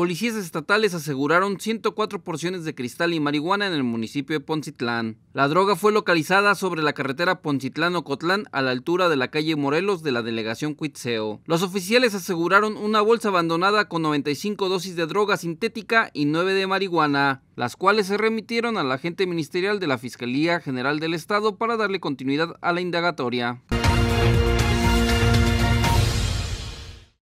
policías estatales aseguraron 104 porciones de cristal y marihuana en el municipio de Poncitlán. La droga fue localizada sobre la carretera Poncitlán-Ocotlán a la altura de la calle Morelos de la delegación Cuitzeo. Los oficiales aseguraron una bolsa abandonada con 95 dosis de droga sintética y 9 de marihuana, las cuales se remitieron al agente ministerial de la Fiscalía General del Estado para darle continuidad a la indagatoria.